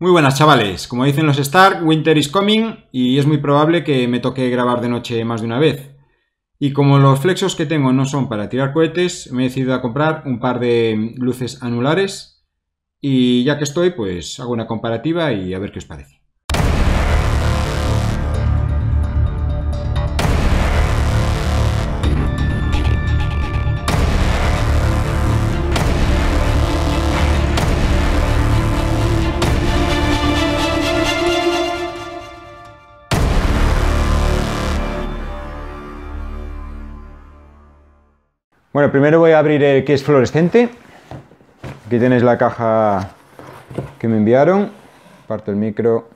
Muy buenas chavales, como dicen los Stark, Winter is coming y es muy probable que me toque grabar de noche más de una vez. Y como los flexos que tengo no son para tirar cohetes, me he decidido a comprar un par de luces anulares y ya que estoy pues hago una comparativa y a ver qué os parece. Bueno, primero voy a abrir el que es fluorescente. Aquí tenéis la caja que me enviaron. Parto el micro.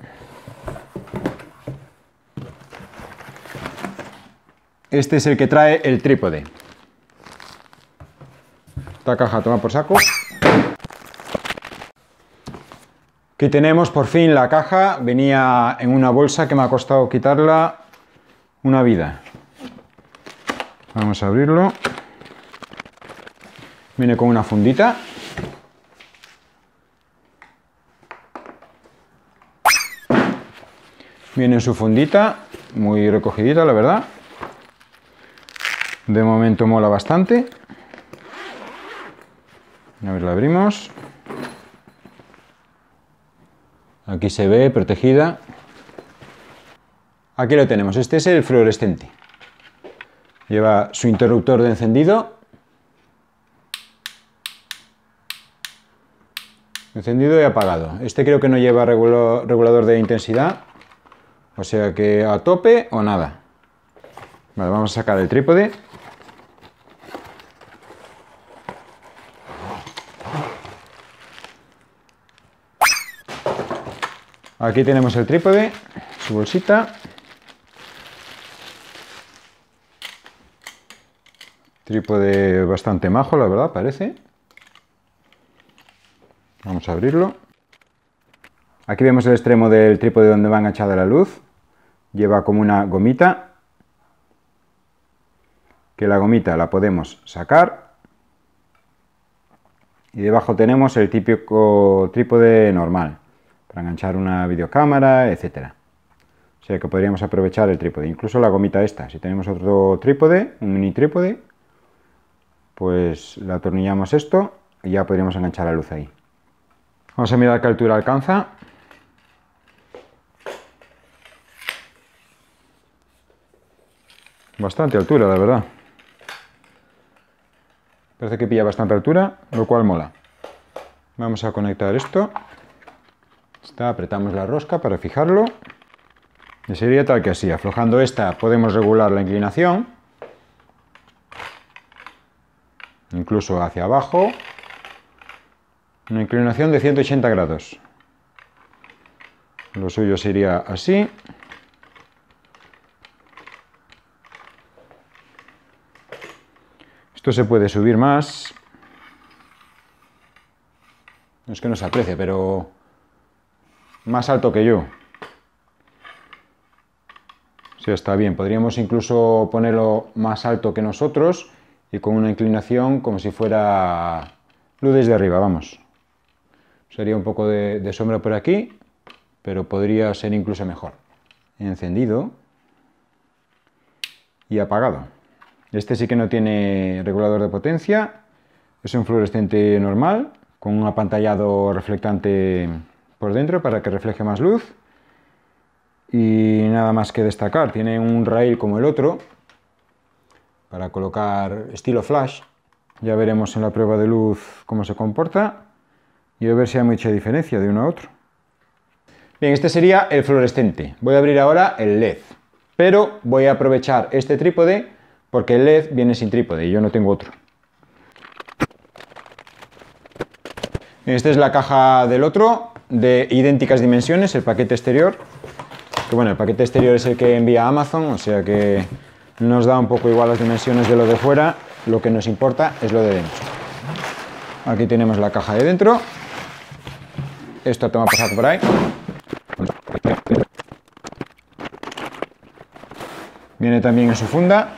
Este es el que trae el trípode. Esta caja toma por saco. Aquí tenemos por fin la caja. Venía en una bolsa que me ha costado quitarla una vida. Vamos a abrirlo. Viene con una fundita. Viene su fundita, muy recogidita la verdad. De momento mola bastante. A ver, la abrimos. Aquí se ve protegida. Aquí lo tenemos, este es el fluorescente. Lleva su interruptor de encendido Encendido y apagado. Este creo que no lleva regulador de intensidad. O sea que a tope o nada. Vale, vamos a sacar el trípode. Aquí tenemos el trípode, su bolsita. Trípode bastante majo, la verdad, parece. Vamos a abrirlo. Aquí vemos el extremo del trípode donde va enganchada la luz. Lleva como una gomita, que la gomita la podemos sacar. Y debajo tenemos el típico trípode normal, para enganchar una videocámara, etc. O sea que podríamos aprovechar el trípode, incluso la gomita esta. Si tenemos otro trípode, un mini trípode, pues la atornillamos esto y ya podríamos enganchar la luz ahí. Vamos a mirar qué altura alcanza. Bastante altura, la verdad. Parece que pilla bastante altura, lo cual mola. Vamos a conectar esto. Está, apretamos la rosca para fijarlo. Y sería tal que así. Aflojando esta podemos regular la inclinación. Incluso hacia abajo una inclinación de 180 grados. Lo suyo sería así. Esto se puede subir más. No es que no se aprecie, pero más alto que yo. Sí, está bien. Podríamos incluso ponerlo más alto que nosotros y con una inclinación como si fuera luz desde arriba, vamos. Sería un poco de, sombra por aquí, pero podría ser incluso mejor. Encendido y apagado. Este sí que no tiene regulador de potencia, es un fluorescente normal con un apantallado reflectante por dentro para que refleje más luz y nada más que destacar, tiene un rail como el otro para colocar estilo flash, ya veremos en la prueba de luz cómo se comporta y a ver si hay mucha diferencia de uno a otro. Bien, este sería el fluorescente. Voy a abrir ahora el LED, pero voy a aprovechar este trípode porque el LED viene sin trípode y yo no tengo otro. Esta es la caja del otro, de idénticas dimensiones, el paquete exterior. Que bueno, el paquete exterior es el que envía Amazon, o sea que nos da un poco igual las dimensiones de lo de fuera, lo que nos importa es lo de dentro. Aquí tenemos la caja de dentro, esto te va a pasar por ahí. Viene también en su funda.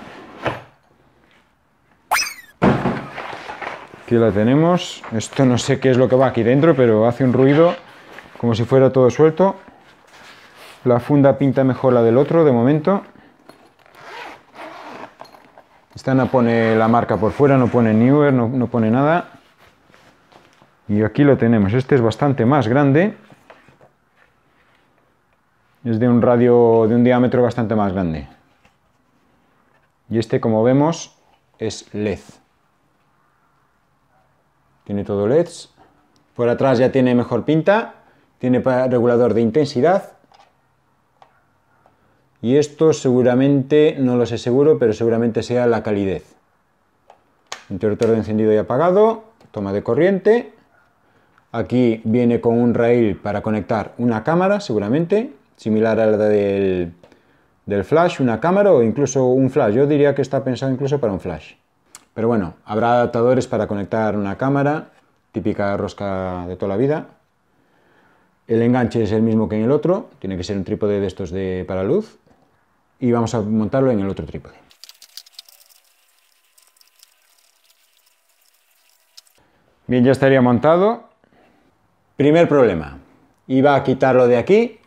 Aquí la tenemos. Esto no sé qué es lo que va aquí dentro, pero hace un ruido como si fuera todo suelto. La funda pinta mejor la del otro de momento. Esta no pone la marca por fuera, no pone Newer, no, no pone nada. Y aquí lo tenemos. Este es bastante más grande. Es de un radio, de un diámetro bastante más grande. Y este, como vemos, es LED. Tiene todo LEDs. Por atrás ya tiene mejor pinta. Tiene regulador de intensidad. Y esto seguramente, no lo sé seguro, pero seguramente sea la calidez. Interruptor de encendido y apagado. Toma de corriente. Aquí viene con un rail para conectar una cámara, seguramente, similar a la del, flash, una cámara o incluso un flash. Yo diría que está pensado incluso para un flash. Pero bueno, habrá adaptadores para conectar una cámara, típica rosca de toda la vida. El enganche es el mismo que en el otro, tiene que ser un trípode de estos de para luz. Y vamos a montarlo en el otro trípode. Bien, ya estaría montado. Primer problema. Iba a quitarlo de aquí.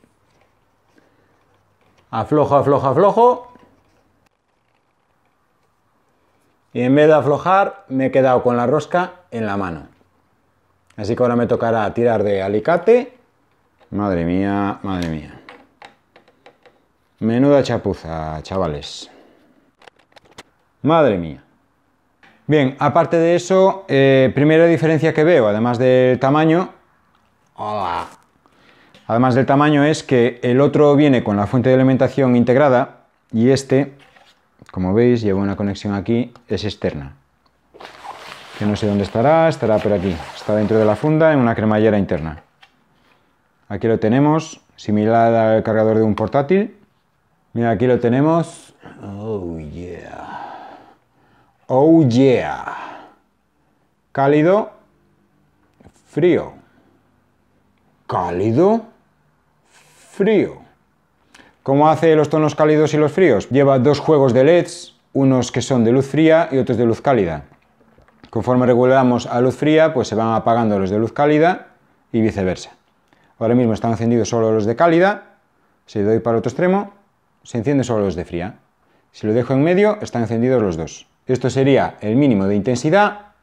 Aflojo, aflojo, aflojo. Y en vez de aflojar, me he quedado con la rosca en la mano. Así que ahora me tocará tirar de alicate. Madre mía, madre mía. Menuda chapuza, chavales. Madre mía. Bien, aparte de eso, eh, primera diferencia que veo, además del tamaño, Además del tamaño es que el otro viene con la fuente de alimentación integrada y este, como veis, lleva una conexión aquí, es externa. Que no sé dónde estará, estará por aquí. Está dentro de la funda en una cremallera interna. Aquí lo tenemos, similar al cargador de un portátil. Mira, aquí lo tenemos. Oh yeah. Oh yeah. Cálido, frío cálido, frío. ¿Cómo hace los tonos cálidos y los fríos? Lleva dos juegos de LEDs, unos que son de luz fría y otros de luz cálida. Conforme regulamos a luz fría, pues se van apagando los de luz cálida y viceversa. Ahora mismo están encendidos solo los de cálida, si doy para otro extremo, se encienden solo los de fría. Si lo dejo en medio, están encendidos los dos. Esto sería el mínimo de intensidad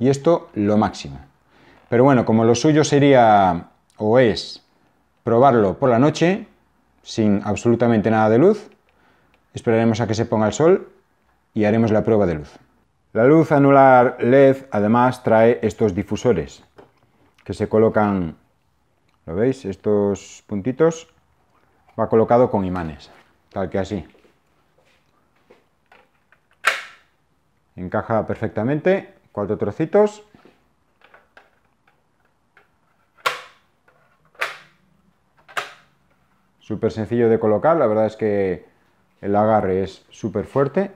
y esto lo máximo. Pero bueno, como lo suyo sería o es probarlo por la noche, sin absolutamente nada de luz, esperaremos a que se ponga el sol y haremos la prueba de luz. La luz anular LED además trae estos difusores que se colocan, ¿lo veis? Estos puntitos va colocado con imanes, tal que así. Encaja perfectamente, cuatro trocitos súper sencillo de colocar, la verdad es que el agarre es súper fuerte.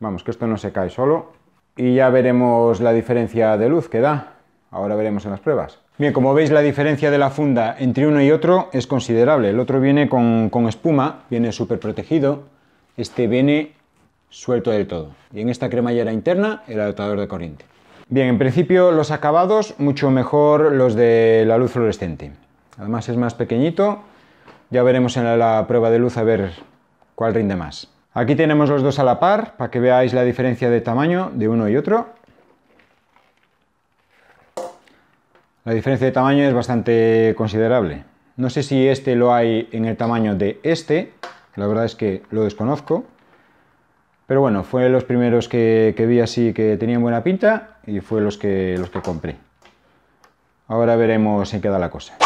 Vamos, que esto no se cae solo. Y ya veremos la diferencia de luz que da. Ahora veremos en las pruebas. Bien, como veis la diferencia de la funda entre uno y otro es considerable. El otro viene con, con espuma, viene súper protegido. Este viene suelto del todo. Y en esta cremallera interna el adaptador de corriente. Bien, en principio los acabados, mucho mejor los de la luz fluorescente. Además es más pequeñito. Ya veremos en la prueba de luz a ver cuál rinde más. Aquí tenemos los dos a la par para que veáis la diferencia de tamaño de uno y otro. La diferencia de tamaño es bastante considerable. No sé si este lo hay en el tamaño de este, la verdad es que lo desconozco. Pero bueno, fue los primeros que, vi así que tenían buena pinta y fue los que, los que compré. Ahora veremos en qué da la cosa.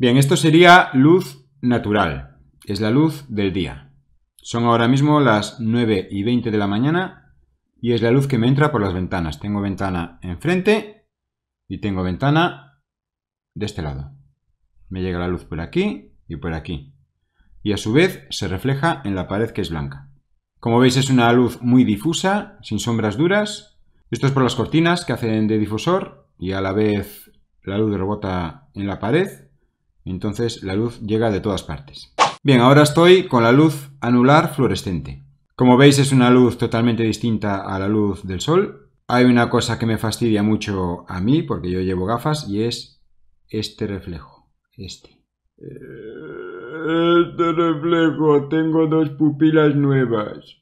Bien, esto sería luz natural. Es la luz del día. Son ahora mismo las 9 y 20 de la mañana y es la luz que me entra por las ventanas. Tengo ventana enfrente y tengo ventana de este lado. Me llega la luz por aquí y por aquí. Y a su vez se refleja en la pared que es blanca. Como veis es una luz muy difusa, sin sombras duras. Esto es por las cortinas que hacen de difusor y a la vez la luz rebota en la pared entonces la luz llega de todas partes. Bien, ahora estoy con la luz anular fluorescente. Como veis es una luz totalmente distinta a la luz del sol. Hay una cosa que me fastidia mucho a mí, porque yo llevo gafas, y es este reflejo. Este. Este reflejo, tengo dos pupilas nuevas.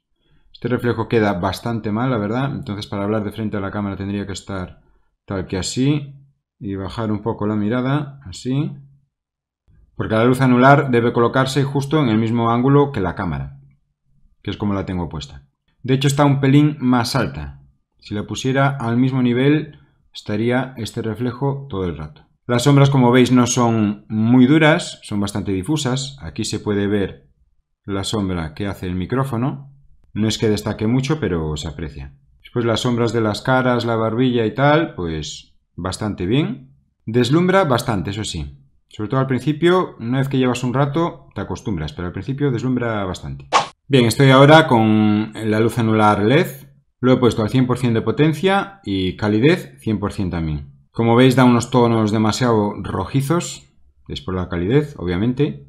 Este reflejo queda bastante mal, la verdad. Entonces para hablar de frente a la cámara tendría que estar tal que así. Y bajar un poco la mirada, así. Porque la luz anular debe colocarse justo en el mismo ángulo que la cámara, que es como la tengo puesta. De hecho está un pelín más alta. Si la pusiera al mismo nivel estaría este reflejo todo el rato. Las sombras, como veis, no son muy duras, son bastante difusas. Aquí se puede ver la sombra que hace el micrófono. No es que destaque mucho, pero se aprecia. Después las sombras de las caras, la barbilla y tal, pues bastante bien. Deslumbra bastante, eso sí. Sobre todo al principio, una vez que llevas un rato, te acostumbras, pero al principio deslumbra bastante. Bien, estoy ahora con la luz anular LED. Lo he puesto al 100% de potencia y calidez 100% también. Como veis da unos tonos demasiado rojizos, es por la calidez, obviamente.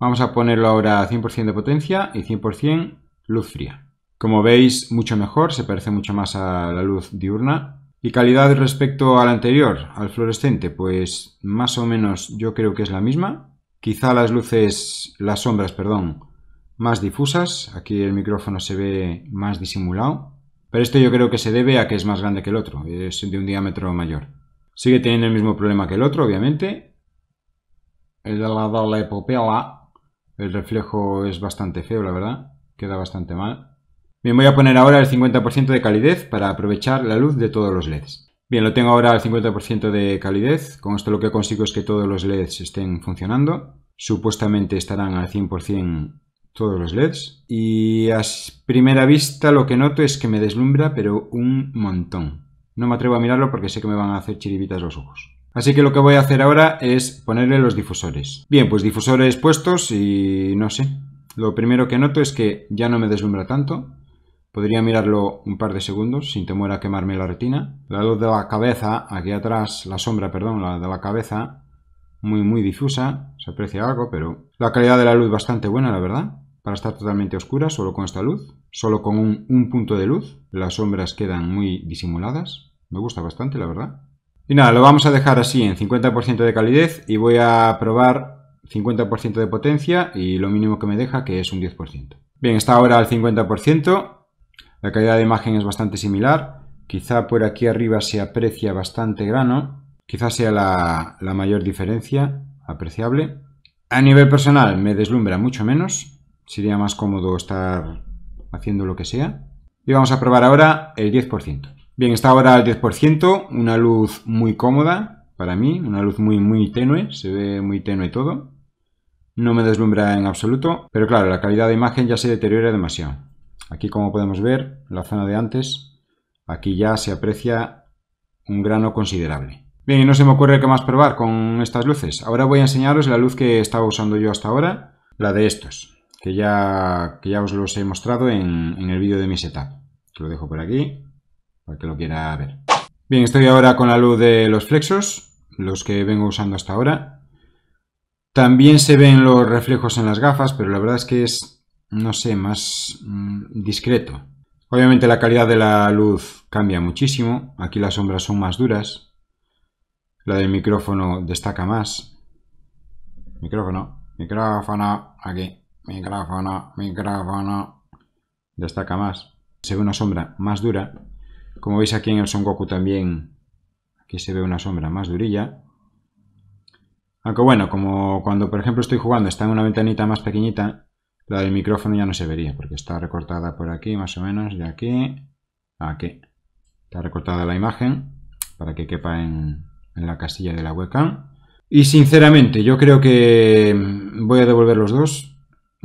Vamos a ponerlo ahora a 100% de potencia y 100% luz fría. Como veis, mucho mejor, se parece mucho más a la luz diurna ¿Y calidad respecto al anterior, al fluorescente? Pues más o menos yo creo que es la misma. Quizá las luces, las sombras, perdón, más difusas. Aquí el micrófono se ve más disimulado. Pero esto yo creo que se debe a que es más grande que el otro, es de un diámetro mayor. Sigue teniendo el mismo problema que el otro, obviamente. El de la, el reflejo es bastante feo, la verdad. Queda bastante mal. Bien, voy a poner ahora el 50% de calidez para aprovechar la luz de todos los LEDs. Bien, lo tengo ahora al 50% de calidez. Con esto lo que consigo es que todos los LEDs estén funcionando. Supuestamente estarán al 100% todos los LEDs. Y a primera vista lo que noto es que me deslumbra, pero un montón. No me atrevo a mirarlo porque sé que me van a hacer chiribitas los ojos. Así que lo que voy a hacer ahora es ponerle los difusores. Bien, pues difusores puestos y no sé. Lo primero que noto es que ya no me deslumbra tanto Podría mirarlo un par de segundos sin temor a quemarme la retina. La luz de la cabeza, aquí atrás, la sombra, perdón, la de la cabeza, muy muy difusa, se aprecia algo, pero la calidad de la luz bastante buena, la verdad. Para estar totalmente oscura, solo con esta luz, solo con un, un punto de luz, las sombras quedan muy disimuladas. Me gusta bastante, la verdad. Y nada, lo vamos a dejar así en 50% de calidez y voy a probar 50% de potencia y lo mínimo que me deja que es un 10%. Bien, está ahora al 50%. La calidad de imagen es bastante similar. Quizá por aquí arriba se aprecia bastante grano. Quizá sea la, mayor diferencia apreciable. A nivel personal me deslumbra mucho menos. Sería más cómodo estar haciendo lo que sea. Y vamos a probar ahora el 10%. Bien, está ahora al 10%, una luz muy cómoda para mí, una luz muy, muy tenue, se ve muy tenue todo. No me deslumbra en absoluto, pero claro, la calidad de imagen ya se deteriora demasiado. Aquí como podemos ver, la zona de antes, aquí ya se aprecia un grano considerable. Bien, y no se me ocurre qué más probar con estas luces. Ahora voy a enseñaros la luz que estaba usando yo hasta ahora, la de estos, que ya, ya os los he mostrado en, en el vídeo de mi setup. Lo dejo por aquí, para que lo quiera ver. Bien, estoy ahora con la luz de los flexos, los que vengo usando hasta ahora. También se ven los reflejos en las gafas, pero la verdad es que es no sé, más mm, discreto. Obviamente la calidad de la luz cambia muchísimo, aquí las sombras son más duras, la del micrófono destaca más. Micrófono, micrófono, aquí, micrófono, micrófono, destaca más. Se ve una sombra más dura, como veis aquí en el Son Goku también, aquí se ve una sombra más durilla. Aunque bueno, como cuando por ejemplo estoy jugando está en una ventanita más pequeñita, la del micrófono ya no se vería porque está recortada por aquí, más o menos, de aquí a aquí. Está recortada la imagen para que quepa en, en la casilla de la webcam. Y sinceramente, yo creo que voy a devolver los dos.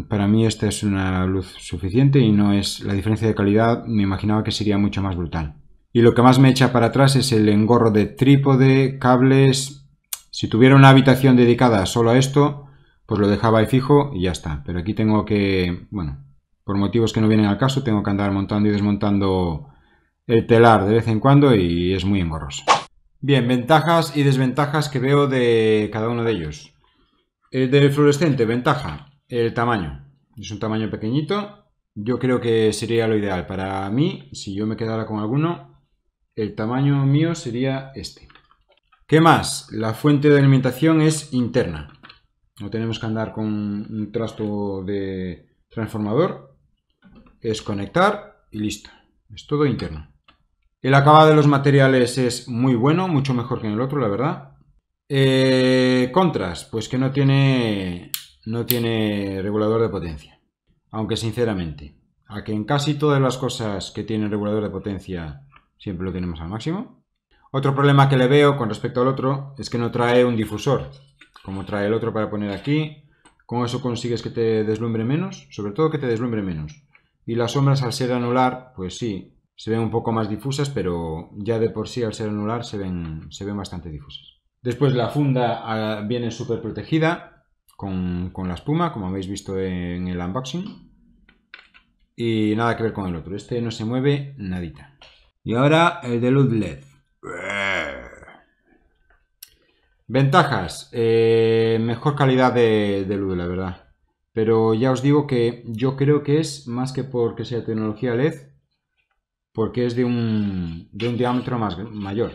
Para mí esta es una luz suficiente y no es... La diferencia de calidad me imaginaba que sería mucho más brutal. Y lo que más me echa para atrás es el engorro de trípode, cables... Si tuviera una habitación dedicada solo a esto, pues lo dejaba ahí fijo y ya está. Pero aquí tengo que, bueno, por motivos que no vienen al caso, tengo que andar montando y desmontando el telar de vez en cuando y es muy engorroso. Bien, ventajas y desventajas que veo de cada uno de ellos. El del fluorescente, ventaja, el tamaño. Es un tamaño pequeñito. Yo creo que sería lo ideal. Para mí, si yo me quedara con alguno, el tamaño mío sería este. ¿Qué más? La fuente de alimentación es interna no tenemos que andar con un trasto de transformador, es conectar y listo. Es todo interno. El acabado de los materiales es muy bueno, mucho mejor que en el otro, la verdad. Eh, contras, pues que no tiene, no tiene regulador de potencia. Aunque sinceramente, a que en casi todas las cosas que tienen regulador de potencia siempre lo tenemos al máximo. Otro problema que le veo con respecto al otro es que no trae un difusor como trae el otro para poner aquí. Con eso consigues que te deslumbre menos, sobre todo que te deslumbre menos. Y las sombras al ser anular, pues sí, se ven un poco más difusas, pero ya de por sí al ser anular se ven, se ven bastante difusas. Después la funda ah, viene súper protegida con, con, la espuma, como habéis visto en el unboxing. Y nada que ver con el otro, este no se mueve nadita. Y ahora el de luz LED. Ventajas. Eh, mejor calidad de, luz, la verdad. Pero ya os digo que yo creo que es, más que porque sea tecnología LED, porque es de un, de un diámetro más, mayor.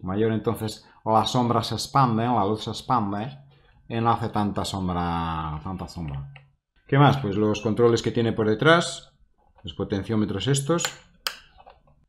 Mayor, entonces la sombra se expande, la luz se expande, y no hace tanta sombra, tanta sombra. ¿Qué más? Pues los controles que tiene por detrás, los potenciómetros estos,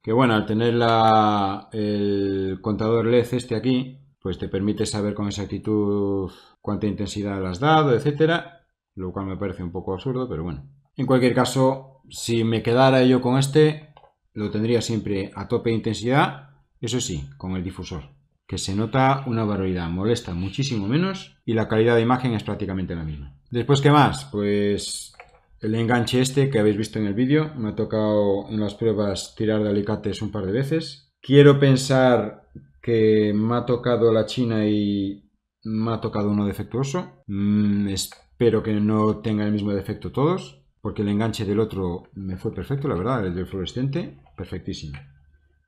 que bueno, al tener la, el contador LED este aquí, pues te permite saber con exactitud cuánta intensidad le has dado, etcétera, lo cual me parece un poco absurdo, pero bueno. En cualquier caso, si me quedara yo con este, lo tendría siempre a tope de intensidad, eso sí, con el difusor, que se nota una barbaridad, molesta muchísimo menos y la calidad de imagen es prácticamente la misma. Después, ¿qué más? Pues el enganche este que habéis visto en el vídeo, me ha tocado en las pruebas tirar de alicates un par de veces. Quiero pensar que me ha tocado la China y me ha tocado uno defectuoso. Mm, espero que no tenga el mismo defecto todos, porque el enganche del otro me fue perfecto, la verdad, el del fluorescente, perfectísimo.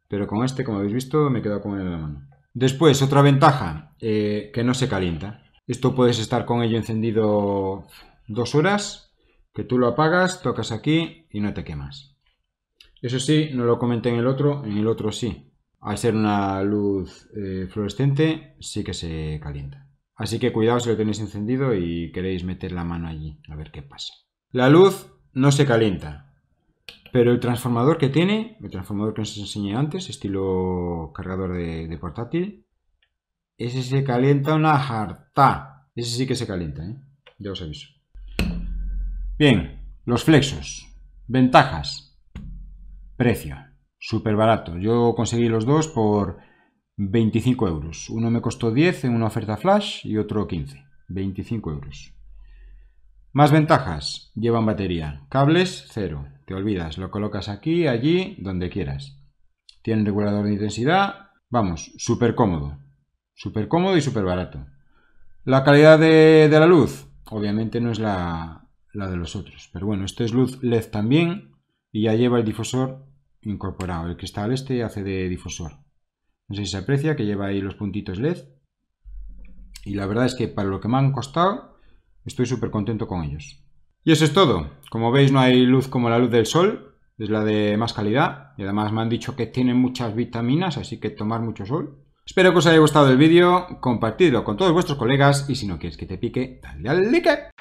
Pero con este, como habéis visto, me he quedado con él en la mano. Después, otra ventaja, eh, que no se calienta. Esto puedes estar con ello encendido dos horas, que tú lo apagas, tocas aquí y no te quemas. Eso sí, no lo comenté en el otro, en el otro sí, al ser una luz eh, fluorescente, sí que se calienta. Así que cuidado si lo tenéis encendido y queréis meter la mano allí, a ver qué pasa. La luz no se calienta, pero el transformador que tiene, el transformador que os enseñé antes, estilo cargador de, portátil, ese se calienta una jarta. Ese sí que se calienta, ¿eh? ya os aviso. Bien, los flexos. Ventajas. Precio súper barato. Yo conseguí los dos por 25 euros. Uno me costó 10 en una oferta flash y otro 15. 25 euros. Más ventajas. Llevan batería. Cables, cero. Te olvidas. Lo colocas aquí, allí, donde quieras. Tienen regulador de intensidad. Vamos, súper cómodo. Súper cómodo y súper barato. La calidad de, la luz. Obviamente no es la, la de los otros. Pero bueno, esto es luz LED también. Y ya lleva el difusor incorporado. El cristal este hace de difusor. No sé si se aprecia que lleva ahí los puntitos LED. Y la verdad es que para lo que me han costado, estoy súper contento con ellos. Y eso es todo. Como veis no hay luz como la luz del sol, es la de más calidad. Y además me han dicho que tiene muchas vitaminas, así que tomar mucho sol. Espero que os haya gustado el vídeo, compartidlo con todos vuestros colegas y si no quieres que te pique, dale al like.